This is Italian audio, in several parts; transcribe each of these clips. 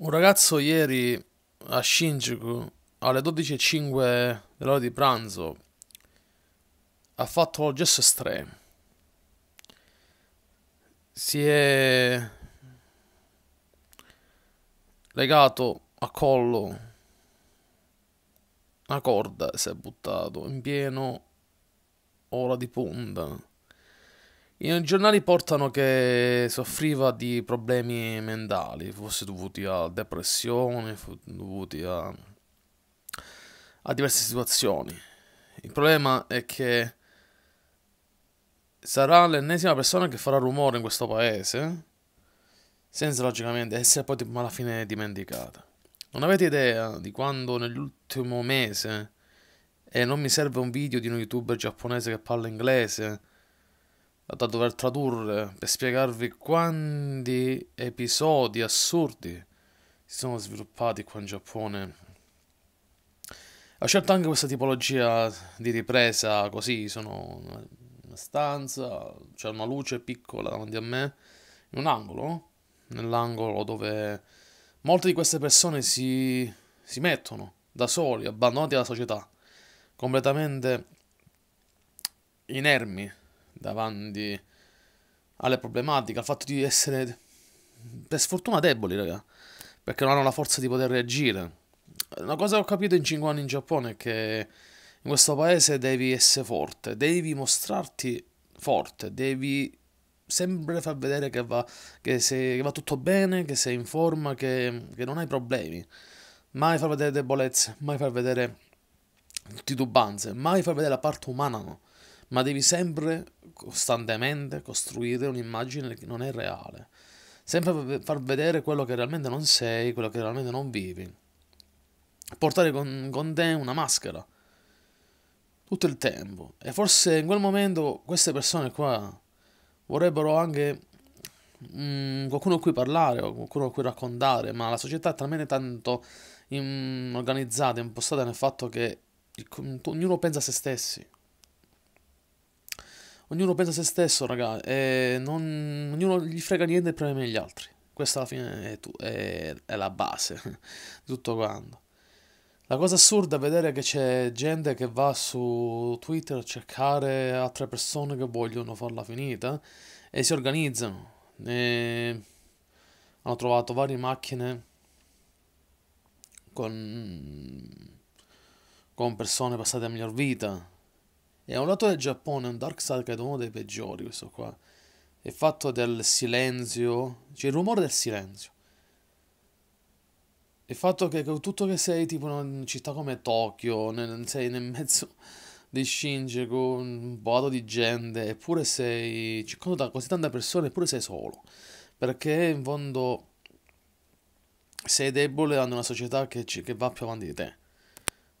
Un ragazzo ieri a Shinjuku alle 12.05 dell'ora di pranzo ha fatto gesto estremo. Si è legato a collo una corda e si è buttato in pieno ora di punta. I giornali portano che soffriva di problemi mentali, fosse dovuti a depressione, dovuti a, a diverse situazioni. Il problema è che sarà l'ennesima persona che farà rumore in questo paese, senza logicamente essere poi alla fine dimenticata. Non avete idea di quando nell'ultimo mese, e non mi serve un video di un youtuber giapponese che parla inglese, da dover tradurre per spiegarvi quanti episodi assurdi si sono sviluppati qua in Giappone. Ho scelto anche questa tipologia di ripresa così, sono in una stanza, c'è una luce piccola davanti a me, in un angolo, nell'angolo dove molte di queste persone si, si mettono da soli, abbandonati alla società, completamente inermi davanti alle problematiche, al fatto di essere per sfortuna deboli, raga, perché non hanno la forza di poter reagire. Una cosa che ho capito in 5 anni in Giappone è che in questo paese devi essere forte, devi mostrarti forte, devi sempre far vedere che va, che sei, che va tutto bene, che sei in forma, che, che non hai problemi. Mai far vedere debolezze, mai far vedere titubanze, mai far vedere la parte umana. No? ma devi sempre, costantemente, costruire un'immagine che non è reale. Sempre far vedere quello che realmente non sei, quello che realmente non vivi. Portare con, con te una maschera. Tutto il tempo. E forse in quel momento queste persone qua vorrebbero anche mh, mm, qualcuno a cui parlare o qualcuno a cui raccontare, ma la società è talmente tanto in, organizzata, impostata nel fatto che il, ognuno pensa a se stessi ognuno pensa a se stesso, raga, e non, ognuno gli frega niente dei problemi gli altri. Questa alla fine è, tu, è, è la base di tutto quanto. La cosa assurda è vedere che c'è gente che va su Twitter a cercare altre persone che vogliono farla finita e si organizzano. E hanno trovato varie macchine con, con persone passate a miglior vita e a un lato del Giappone, un Dark Side credo uno dei peggiori questo qua. È fatto del silenzio, cioè il rumore del silenzio. Il fatto che tutto che sei tipo in una città come Tokyo, nel, sei nel mezzo di Shinjuku, un boato di gente, eppure sei circondato da così tante persone, eppure sei solo. Perché in fondo sei debole ad una società che, che, va più avanti di te,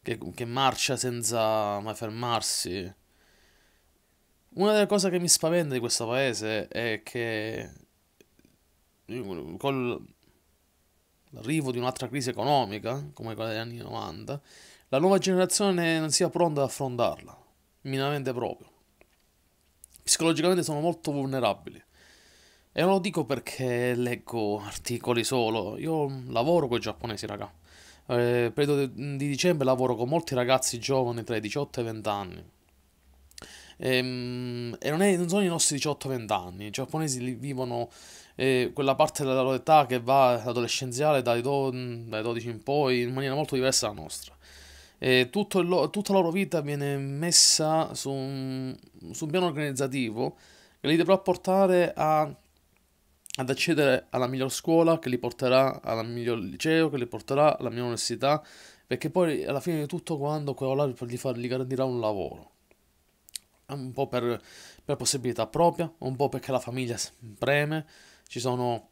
che, che marcia senza mai fermarsi, una delle cose che mi spaventa di questo paese è che mm, con l'arrivo di un'altra crisi economica, come quella degli anni 90, la nuova generazione non sia pronta ad affrontarla, minimamente proprio. Psicologicamente sono molto vulnerabili. E non lo dico perché leggo articoli solo, io lavoro con i giapponesi, raga. Eh, periodo di dicembre lavoro con molti ragazzi giovani tra i 18 e i 20 anni Ehm, e non, è, non, sono i nostri 18-20 anni, i giapponesi vivono eh, quella parte della loro età che va adolescenziale dai, do, dai 12 in poi in maniera molto diversa dalla nostra. E lo, tutta la loro vita viene messa su un, su un piano organizzativo che li dovrà portare a ad accedere alla miglior scuola che li porterà al miglior liceo, che li porterà alla miglior università, perché poi alla fine di tutto quando quello là gli, farà, gli garantirà un lavoro un po' per, per possibilità propria, un po' perché la famiglia preme, ci sono...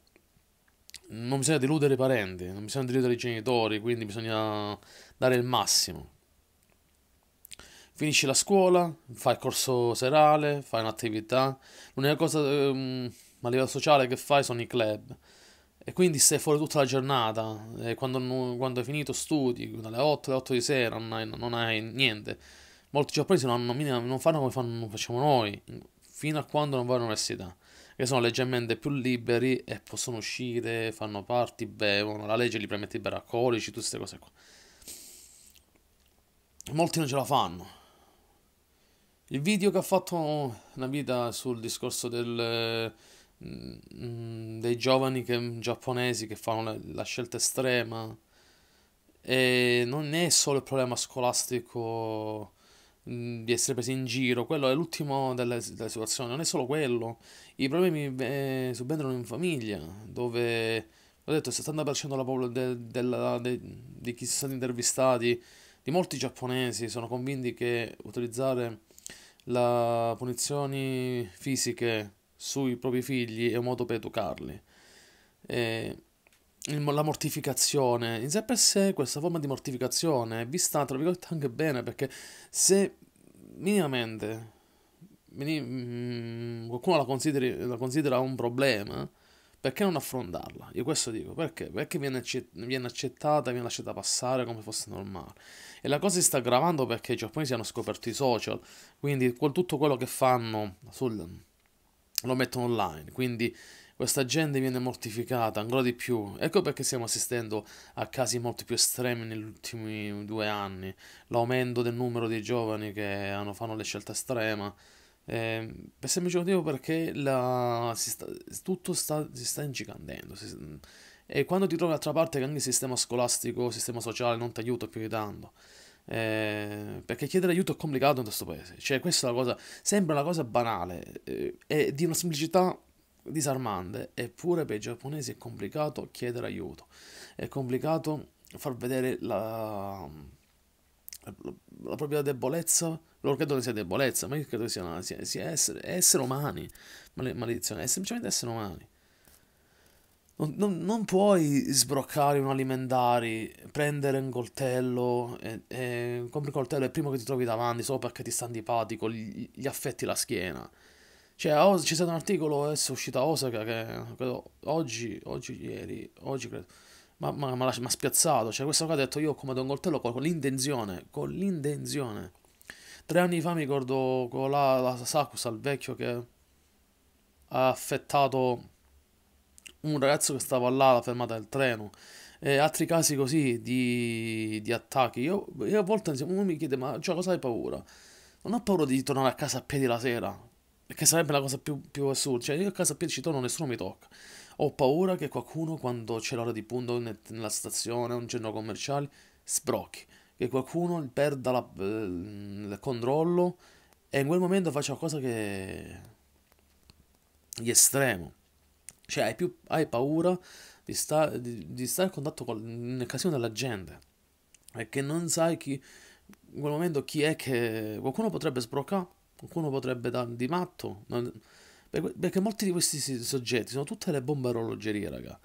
Non bisogna deludere i parenti, non bisogna deludere i genitori, quindi bisogna dare il massimo. Finisci la scuola, fai il corso serale, fai un'attività. L'unica cosa ehm, a livello sociale che fai sono i club. E quindi stai fuori tutta la giornata. E quando, quando hai finito studi, dalle 8 alle 8 di sera, non hai, non hai niente molti giapponesi non, non, non fanno come fanno, facciamo noi, fino a quando non vanno all'università, che sono leggermente più liberi e possono uscire, fanno parti, bevono, la legge li permette di bere alcolici, tutte queste cose qua. Molti non ce la fanno. Il video che ha fatto una vita sul discorso del, mm, dei giovani che, giapponesi che fanno la, la scelta estrema, e non è solo il problema scolastico di essere presi in giro, quello è l'ultimo della, della situazione, non è solo quello, i problemi eh, subentrano in famiglia, dove, ho detto, il 70% della, popol- de, della, de, di chi sono stati intervistati, di molti giapponesi, sono convinti che utilizzare le punizioni fisiche sui propri figli è un modo per educarli. E eh, la mortificazione. In sé per sé questa forma di mortificazione è vista, tra virgolette, anche bene, perché se minimamente minim, mm, qualcuno la, consideri, la considera un problema, perché non affrontarla? Io questo dico, perché? Perché viene, viene accettata, viene lasciata passare come fosse normale. E la cosa si sta aggravando perché i giapponesi hanno scoperto i social, quindi tutto quello che fanno sul, lo mettono online, quindi questa gente viene mortificata ancora di più. Ecco perché stiamo assistendo a casi molto più estremi negli ultimi due anni. L'aumento del numero di giovani che hanno, fanno le scelte estreme. Eh, per semplice motivo perché la, sta, tutto sta, si sta ingigantendo. Si, e quando ti trovi d'altra parte che anche il sistema scolastico, il sistema sociale non ti aiuta più di tanto. Eh, perché chiedere aiuto è complicato in questo paese. Cioè, questa è la cosa. Sembra una cosa banale. Eh, è di una semplicità disarmante, eppure per i giapponesi è complicato chiedere aiuto, è complicato far vedere la, la propria debolezza, loro che sia debolezza, ma io credo sia, sia, sia essere, essere, umani, maledizione, è semplicemente essere umani. Non, non, non puoi sbroccare un alimentare, prendere un coltello, e, e, compri un coltello e il primo che ti trovi davanti solo perché ti sta antipatico, gli, gli affetti la schiena. Cioè, c'è stato un articolo adesso eh, uscito a Osaka che credo, oggi, oggi, ieri, oggi credo, ma, ma, ma, ma spiazzato. Cioè, questo qua ha detto io ho comprato un coltello con, con l'intenzione, con l'intenzione. Tre anni fa mi ricordo con la, la Sakusa, il vecchio che ha affettato un ragazzo che stava là alla fermata del treno. E altri casi così di, di attacchi. Io, io, a volte uno mi chiede: Ma cioè, cosa hai paura? Non ho paura di tornare a casa a piedi la sera. Perché sarebbe la cosa più, più assurda. Cioè, io a casa a piedi ci torno, nessuno mi tocca. Ho paura che qualcuno, quando c'è l'ora di punto nella stazione un in centro commerciale, sbrocchi. Che qualcuno perda la, eh, il controllo e in quel momento faccia qualcosa che... gli estremo. Cioè, hai, più, hai paura di, sta, di, di stare a contatto con, in casino della gente. Perché non sai chi... In quel momento chi è che... Qualcuno potrebbe sbroccare qualcuno potrebbe dar di matto, perché molti di questi soggetti sono tutte le bombe orologerie, raga.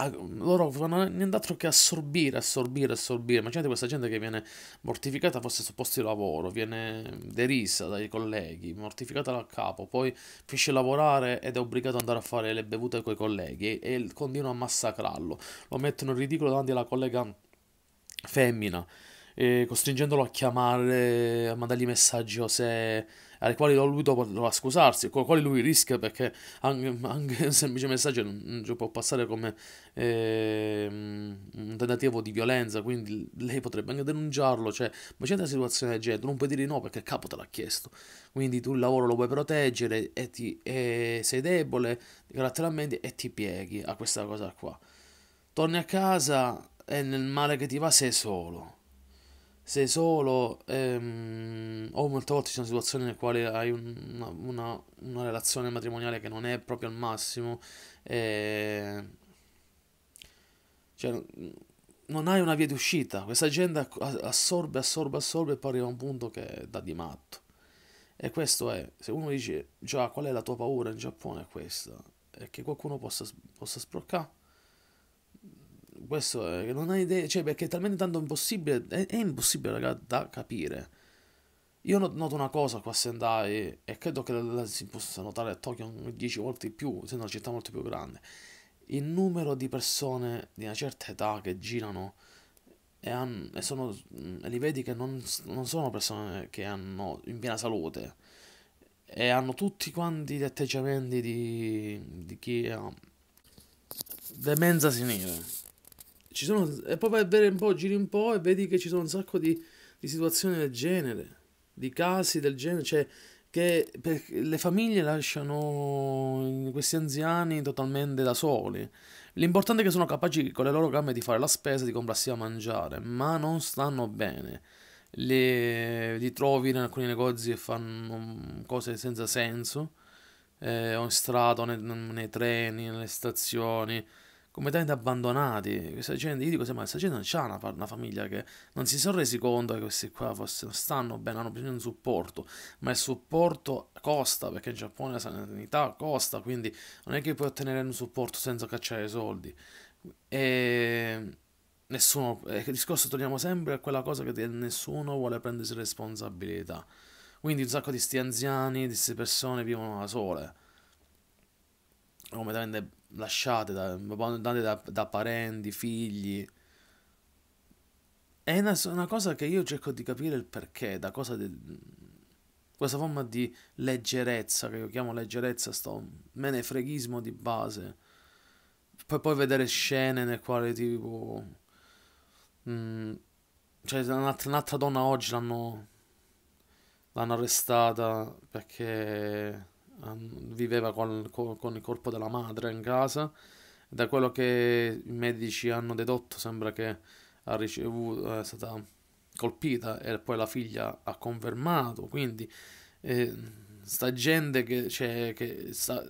Ah, loro fanno nient'altro che assorbire, assorbire, assorbire. Immaginate questa gente che viene mortificata forse sul posto di lavoro, viene derisa dai colleghi, mortificata dal capo, poi finisce a lavorare ed è obbligato ad andare a fare le bevute con i colleghi e, continua a massacrarlo. Lo mettono in ridicolo davanti alla collega femmina eh, costringendolo a chiamare, a mandargli messaggi o se alle quali lui dopo dovrà scusarsi, con i quali lui rischia perché anche, anche un semplice messaggio può passare come eh, un tentativo di violenza, quindi lei potrebbe anche denunciarlo, cioè, ma c'è una situazione del genere, non puoi dire no perché il capo te l'ha chiesto, quindi tu il lavoro lo vuoi proteggere e, ti, e sei debole caratterialmente e ti pieghi a questa cosa qua. Torni a casa e nel male che ti va sei solo sei solo, ehm, o molte volte ci sono situazioni nelle quali hai una, una, una relazione matrimoniale che non è proprio al massimo, e... Ehm, cioè, non hai una via di uscita, questa gente assorbe, assorbe, assorbe e poi arriva a un punto che dà di matto. E questo è, se uno dice già qual è la tua paura in Giappone è questa, è che qualcuno possa, possa sbloccare questo è, non hai idea, cioè perché è talmente tanto impossibile, è, è impossibile raga, da capire. Io noto una cosa qua a Sendai e credo che la, la, si possa notare a Tokyo 10 volte di più, essendo una città molto più grande. Il numero di persone di una certa età che girano e, hanno, e, sono, e li vedi che non, non sono persone che hanno in piena salute e hanno tutti quanti gli atteggiamenti di, di chi ha demenza senile ci sono, e poi vai a bere un po', giri un po' e vedi che ci sono un sacco di, di situazioni del genere, di casi del genere, cioè che le famiglie lasciano questi anziani totalmente da soli. L'importante è che sono capaci con le loro gambe di fare la spesa, di comprarsi a mangiare, ma non stanno bene. Le, li trovi in alcuni negozi che fanno cose senza senso, eh, o in strada, o nei, nei treni, nelle stazioni completamente abbandonati. Questa gente, io dico sempre, questa gente non c'ha una, una, famiglia che non si sono resi conto che questi qua forse non stanno bene, hanno bisogno di un supporto, ma il supporto costa, perché in Giappone la sanità costa, quindi non è che puoi ottenere un supporto senza cacciare i soldi. E nessuno, eh, il discorso torniamo sempre a quella cosa che nessuno vuole prendersi responsabilità. Quindi un sacco di sti anziani, di queste persone vivono da sole. Completamente lasciate, da, abbandonate da, da parenti, figli. È una, una, cosa che io cerco di capire il perché, da cosa... De, questa forma di leggerezza, che io chiamo leggerezza, sto menefreghismo di base. Poi poi vedere scene nel quale tipo... Mh, mm, cioè un'altra donna oggi l'hanno... L'hanno arrestata perché Ehm, viveva col, con il corpo della madre in casa. Da quello che i medici hanno dedotto, sembra che ha ricevuto, è stata colpita e poi la figlia ha confermato. Quindi, eh, sta gente che, cioè, che, sta,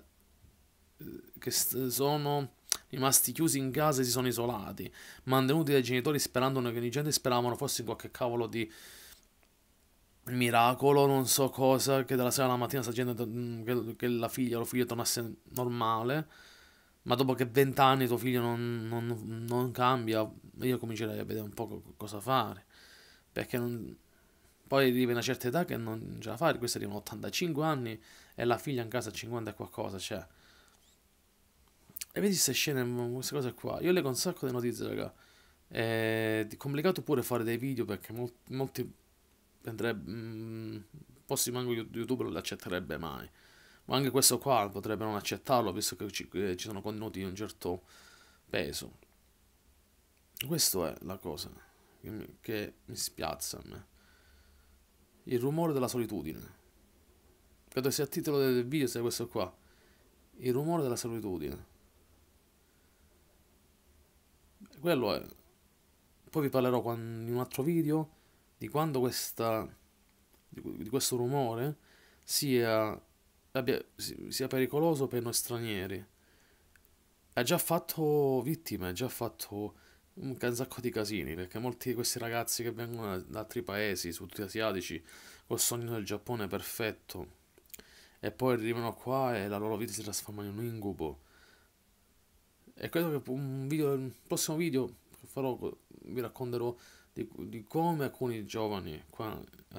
che sta, sono rimasti chiusi in casa e si sono isolati, mantenuti dai genitori sperando che i genitori speravano fosse qualche cavolo di miracolo, non so cosa, che dalla sera alla mattina sta gente, mm, che, che la figlia o lo figlio tornasse normale, ma dopo che vent'anni tuo figlio non, non, non, cambia, io comincerei a vedere un po' cosa fare, perché non... poi arriva una certa età che non ce la fa, questi arrivano a 85 anni e la figlia in casa 50 e qualcosa, cioè... E vedi queste scene, queste cose qua, io leggo un sacco di notizie, raga, è complicato pure fare dei video perché molti andrebbe, un mm, po' si manco YouTube non l'accetterebbe mai. Ma anche questo qua potrebbe non accettarlo, visto che ci, che ci sono contenuti di un certo peso. Questa è la cosa che mi, che mi spiazza a me. Il rumore della solitudine. Credo sia il titolo del video, sia questo qua. Il rumore della solitudine. Quello è. Poi vi parlerò in un altro video di quando questa, di questo rumore sia, abbia, sia pericoloso per noi stranieri. Ha già fatto vittime, ha già fatto un sacco di casini, perché molti di questi ragazzi che vengono da altri paesi, soprattutto asiatici, col sogno del Giappone perfetto, e poi arrivano qua e la loro vita si trasforma in un incubo. E credo che un video, il prossimo video che farò vi racconterò di, di come alcuni giovani qua eh,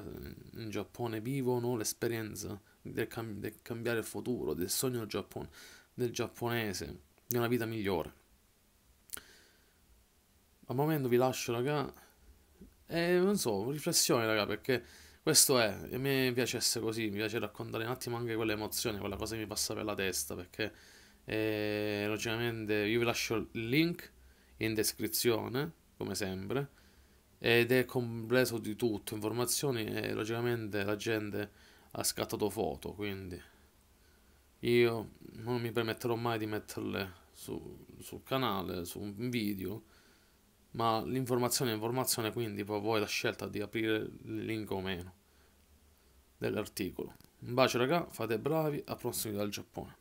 in Giappone vivono l'esperienza del, cam- del cambiare il futuro, del sogno del, Giappone, del giapponese, di una vita migliore. Al momento vi lascio, raga, e non so, riflessioni, raga, perché questo è, a me piacesse così, mi piace raccontare un attimo anche quelle emozioni, quella cosa che mi passa per la testa, perché eh, logicamente io vi lascio il link in descrizione, come sempre, ed è completo di tutto, informazioni e logicamente la gente ha scattato foto, quindi io non mi permetterò mai di metterle su, sul canale, su un video, ma l'informazione è informazione, quindi poi voi la scelta di aprire il link o meno dell'articolo. Un bacio raga, fate bravi, a prossimi dal Giappone.